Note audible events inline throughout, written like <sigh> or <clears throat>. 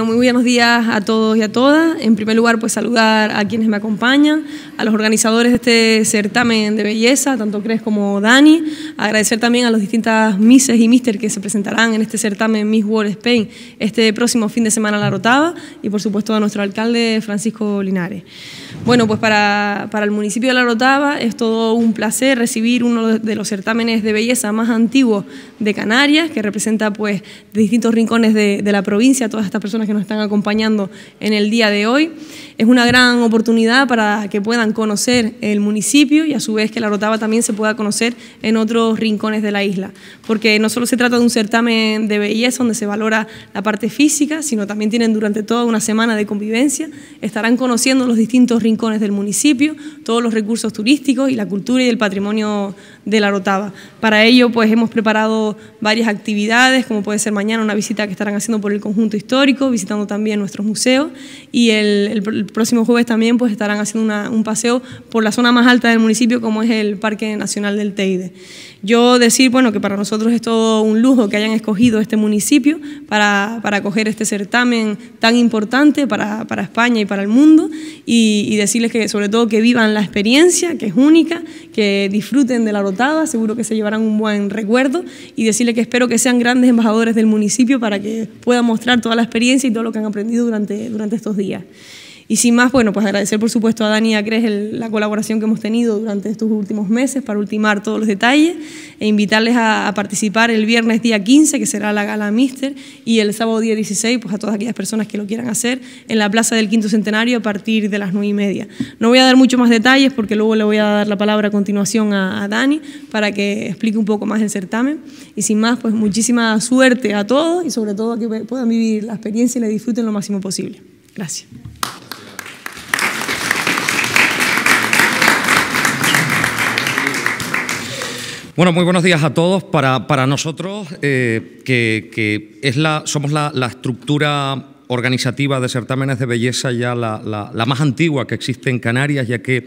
Muy buenos días a todos y a todas. En primer lugar, pues saludar a quienes me acompañan, a los organizadores de este certamen de belleza, tanto Cres como Dani. Agradecer también a los distintas Misses y Mister que se presentarán en este certamen Miss World Spain este próximo fin de semana en la Rotava y, por supuesto, a nuestro alcalde Francisco Linares. Bueno, pues para, el municipio de la rotaba es todo un placer recibir uno de los certámenes de belleza más antiguos de Canarias, que representa pues distintos rincones de, de la provincia, todas estas personas que nos están acompañando en el día de hoy. Es una gran oportunidad para que puedan conocer el municipio y a su vez que la Rotava también se pueda conocer en otros rincones de la isla, porque no solo se trata de un certamen de belleza donde se valora la parte física, sino también tienen durante toda una semana de convivencia, estarán conociendo los distintos rincones del municipio, todos los recursos turísticos y la cultura y el patrimonio de la Rotava. Para ello, pues hemos preparado varias actividades, como puede ser mañana una visita que estarán haciendo por el conjunto histórico, visitando también nuestros museos, y el, próximo jueves también pues estarán haciendo un paseo por la zona más alta del municipio, como es el Parque Nacional del Teide. Yo decir, bueno, que para nosotros es todo un lujo que hayan escogido este municipio para, para acoger este certamen tan importante para, para España y para el mundo, y, y, decirles que sobre todo que vivan la experiencia, que es única, que disfruten de la Rotava seguro que se llevarán un buen recuerdo y decirle que espero que sean grandes embajadores del municipio para que puedan mostrar toda la experiencia y todo lo que han aprendido durante, durante estos días. Y sin más, bueno, pues agradecer por supuesto a Dani y a Cres la colaboración que hemos tenido durante estos últimos meses para ultimar todos los detalles e invitarles a, participar el viernes día 15, que será la gala Mister, y el sábado día 16, pues a todas aquellas personas que lo quieran hacer en la Plaza del Quinto Centenario a partir de las 9 y media. No voy a dar mucho más detalles porque luego le voy a dar la palabra a continuación a, Dani para que explique un poco más el certamen. Y sin más, pues muchísima suerte a todos y sobre todo a que puedan vivir la experiencia y la disfruten lo máximo posible. Gracias. Bueno, muy buenos días a todos. Para, para nosotros, eh, que, es la, somos la, la estructura organizativa de certámenes de belleza ya la, la, más antigua que existe en Canarias, ya que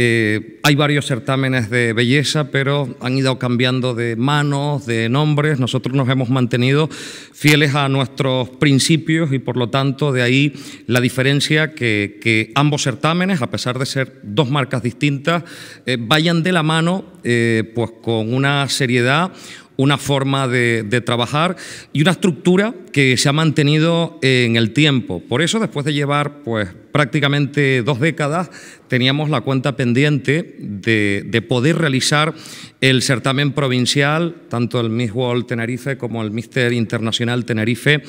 eh, hay varios certámenes de belleza, pero han ido cambiando de manos, de nombres. Nosotros nos hemos mantenido fieles a nuestros principios y por lo tanto de ahí la diferencia que, ambos certámenes, a pesar de ser dos marcas distintas, eh, vayan de la mano eh, pues con una seriedad una forma de, trabajar y una estructura que se ha mantenido en el tiempo. Por eso, después de llevar pues, prácticamente dos décadas, teníamos la cuenta pendiente de, poder realizar el certamen provincial, tanto el Miss World Tenerife como el Mister Internacional Tenerife,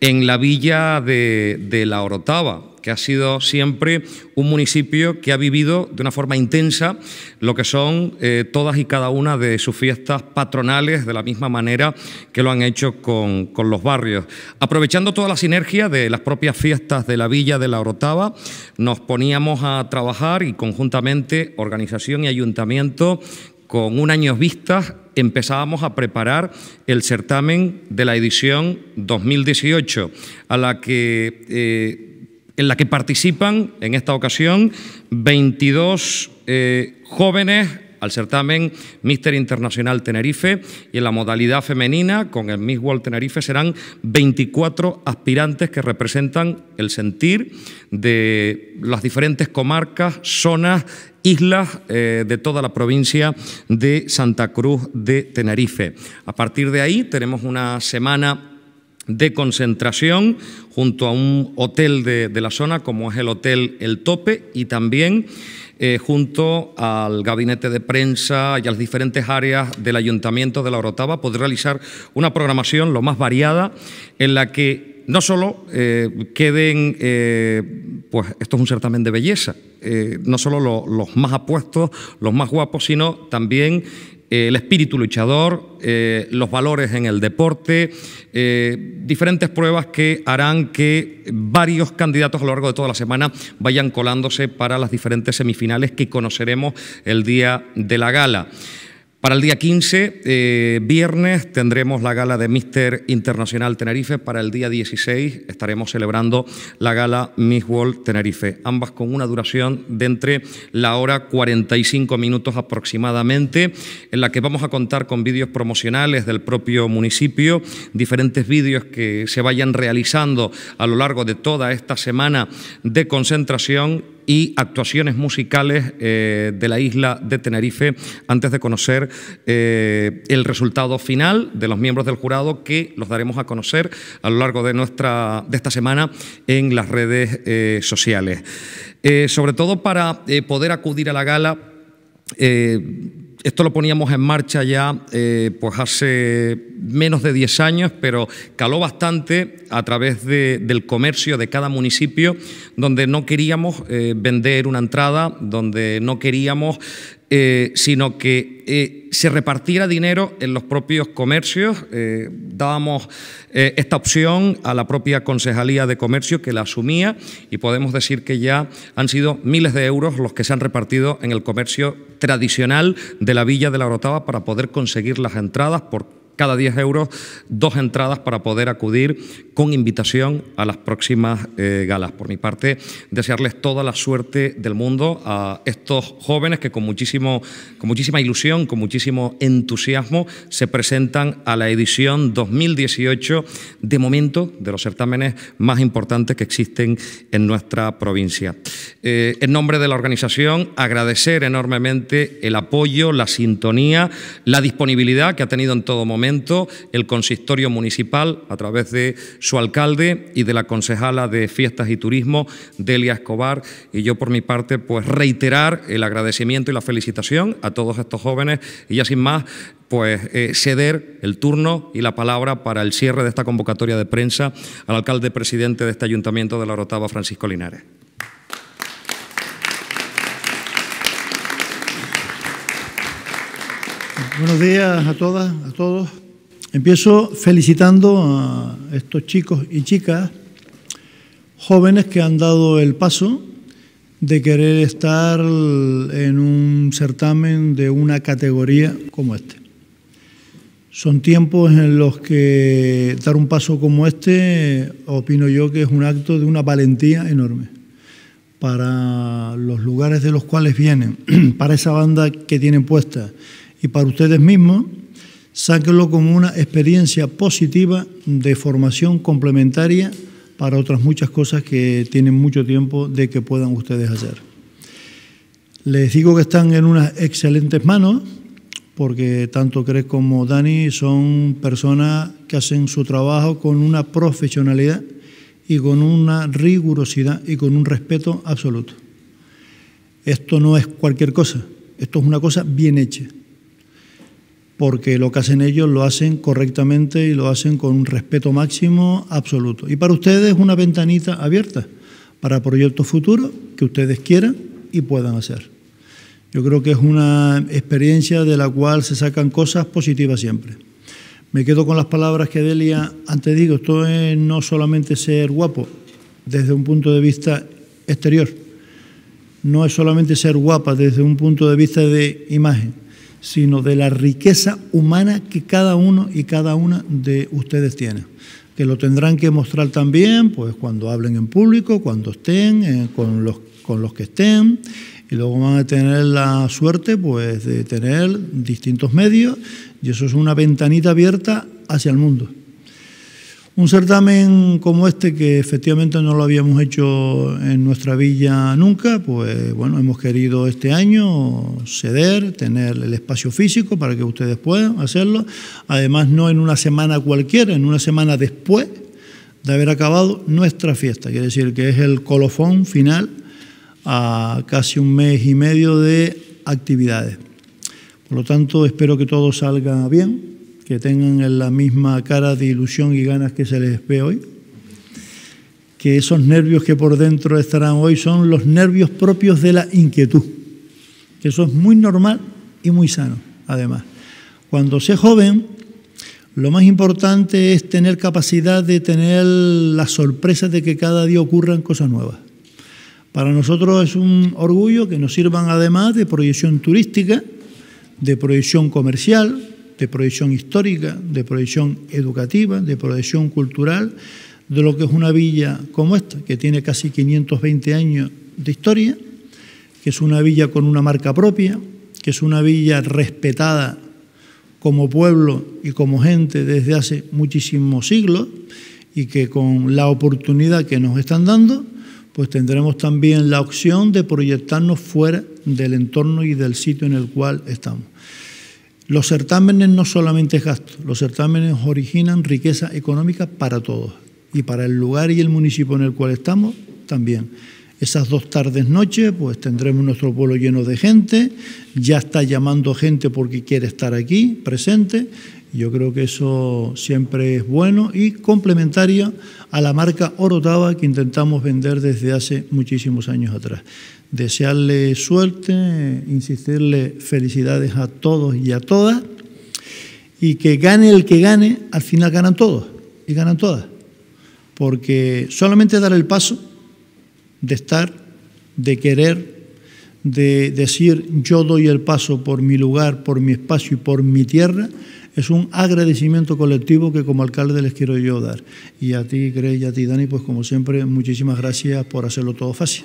en la villa de La Orotava que ha sido siempre un municipio que ha vivido de una forma intensa lo que son eh, todas y cada una de sus fiestas patronales, de la misma manera que lo han hecho con, los barrios. Aprovechando toda la sinergia de las propias fiestas de la Villa de la Orotava, nos poníamos a trabajar y conjuntamente organización y ayuntamiento con un año vistas empezábamos a preparar el certamen de la edición 2018, a la que eh, en la que participan en esta ocasión 22 eh, jóvenes al certamen Mister Internacional Tenerife y en la modalidad femenina con el Miss World Tenerife serán 24 aspirantes que representan el sentir de las diferentes comarcas, zonas, islas eh, de toda la provincia de Santa Cruz de Tenerife. A partir de ahí tenemos una semana de concentración junto a un hotel de, la zona como es el Hotel El Tope y también eh, junto al gabinete de prensa y a las diferentes áreas del Ayuntamiento de la Orotava poder realizar una programación lo más variada en la que no solo eh, queden, eh, pues esto es un certamen de belleza, eh, no solo los más apuestos, los más guapos, sino también eh, el espíritu luchador, eh, los valores en el deporte, diferentes pruebas que harán que varios candidatos a lo largo de toda la semana vayan colándose para las diferentes semifinales que conoceremos el día de la gala. Para el día 15, eh, viernes, tendremos la gala de Mister Internacional Tenerife. Para el día 16 estaremos celebrando la gala Miss World Tenerife, ambas con una duración de entre la hora 45 minutos aproximadamente, en la que vamos a contar con vídeos promocionales del propio municipio, diferentes vídeos que se vayan realizando a lo largo de toda esta semana de concentración y actuaciones musicales eh, de la isla de Tenerife antes de conocer eh, el resultado final de los miembros del jurado que los daremos a conocer a lo largo de, nuestra, de esta semana en las redes eh, sociales. sobre todo para poder acudir a la gala. Esto lo poníamos en marcha ya eh, pues hace menos de 10 años, pero caló bastante a través del comercio de cada municipio, donde no queríamos eh, vender una entrada, donde no queríamos eh, sino que eh, se repartiera dinero en los propios comercios. Eh, dábamos esta opción a la propia Concejalía de Comercio que la asumía y podemos decir que ya han sido miles de euros los que se han repartido en el comercio tradicional de la Villa de la Orotava para poder conseguir las entradas por cada 10 euros dos entradas para poder acudir con invitación a las próximas eh, galas. Por mi parte, desearles toda la suerte del mundo a estos jóvenes que con, muchísimo, con muchísima ilusión, con muchísimo entusiasmo, se presentan a la edición 2018 de momento de los certámenes más importantes que existen en nuestra provincia. Eh, en nombre de la organización, agradecer enormemente el apoyo, la sintonía, la disponibilidad que ha tenido en todo momento el consistorio municipal, a través de su alcalde y de la concejala de Fiestas y Turismo, Delia Escobar, y yo por mi parte, pues reiterar el agradecimiento y la felicitación a todos estos jóvenes y ya sin más, pues eh, ceder el turno y la palabra para el cierre de esta convocatoria de prensa al alcalde presidente de este ayuntamiento de la Rotava, Francisco Linares. Buenos días a todas, a todos. Empiezo felicitando a estos chicos y chicas jóvenes que han dado el paso de querer estar en un certamen de una categoría como este. Son tiempos en los que dar un paso como este, opino yo que es un acto de una valentía enorme para los lugares de los cuales vienen, <clears throat> para esa banda que tienen puesta, y para ustedes mismos, sáquenlo como una experiencia positiva de formación complementaria para otras muchas cosas que tienen mucho tiempo de que puedan ustedes hacer. Les digo que están en unas excelentes manos, porque tanto Cres como Dani son personas que hacen su trabajo con una profesionalidad y con una rigurosidad y con un respeto absoluto. Esto no es cualquier cosa, esto es una cosa bien hecha porque lo que hacen ellos lo hacen correctamente y lo hacen con un respeto máximo absoluto. Y para ustedes es una ventanita abierta para proyectos futuros que ustedes quieran y puedan hacer. Yo creo que es una experiencia de la cual se sacan cosas positivas siempre. Me quedo con las palabras que Delia antes dijo. esto es no solamente ser guapo desde un punto de vista exterior, no es solamente ser guapa desde un punto de vista de imagen, sino de la riqueza humana que cada uno y cada una de ustedes tiene que lo tendrán que mostrar también, pues cuando hablen en público, cuando estén, eh, con, los, con los que estén, y luego van a tener la suerte pues, de tener distintos medios y eso es una ventanita abierta hacia el mundo. Un certamen como este, que efectivamente no lo habíamos hecho en nuestra villa nunca, pues bueno, hemos querido este año ceder, tener el espacio físico para que ustedes puedan hacerlo. Además, no en una semana cualquiera, en una semana después de haber acabado nuestra fiesta. Quiere decir que es el colofón final a casi un mes y medio de actividades. Por lo tanto, espero que todo salga bien que tengan la misma cara de ilusión y ganas que se les ve hoy, que esos nervios que por dentro estarán hoy son los nervios propios de la inquietud, que eso es muy normal y muy sano, además. Cuando se joven, lo más importante es tener capacidad de tener la sorpresa de que cada día ocurran cosas nuevas. Para nosotros es un orgullo que nos sirvan además de proyección turística, de proyección comercial, de proyección histórica, de proyección educativa, de proyección cultural, de lo que es una villa como esta, que tiene casi 520 años de historia, que es una villa con una marca propia, que es una villa respetada como pueblo y como gente desde hace muchísimos siglos y que con la oportunidad que nos están dando, pues tendremos también la opción de proyectarnos fuera del entorno y del sitio en el cual estamos. Los certámenes no solamente es gasto, los certámenes originan riqueza económica para todos y para el lugar y el municipio en el cual estamos también. Esas dos tardes noche pues tendremos nuestro pueblo lleno de gente, ya está llamando gente porque quiere estar aquí presente yo creo que eso siempre es bueno y complementario a la marca Orotava que intentamos vender desde hace muchísimos años atrás. Desearle suerte, insistirle felicidades a todos y a todas y que gane el que gane, al final ganan todos y ganan todas. Porque solamente dar el paso de estar, de querer, de decir yo doy el paso por mi lugar, por mi espacio y por mi tierra, es un agradecimiento colectivo que como alcalde les quiero yo dar. Y a ti, Grey, y a ti, Dani, pues como siempre, muchísimas gracias por hacerlo todo fácil.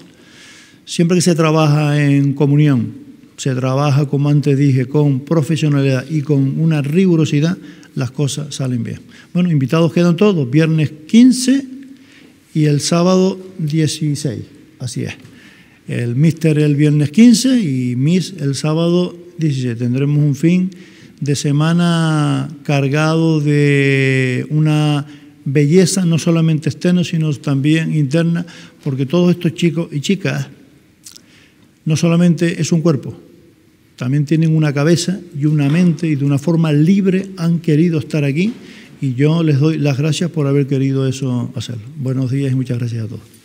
Siempre que se trabaja en comunión, se trabaja, como antes dije, con profesionalidad y con una rigurosidad, las cosas salen bien. Bueno, invitados quedan todos, viernes 15 y el sábado 16, así es. El mister el viernes 15 y Miss el sábado 16, Tendremos un fin de semana cargado de una belleza no solamente externa, sino también interna, porque todos estos chicos y chicas no solamente es un cuerpo, también tienen una cabeza y una mente y de una forma libre han querido estar aquí y yo les doy las gracias por haber querido eso hacer Buenos días y muchas gracias a todos.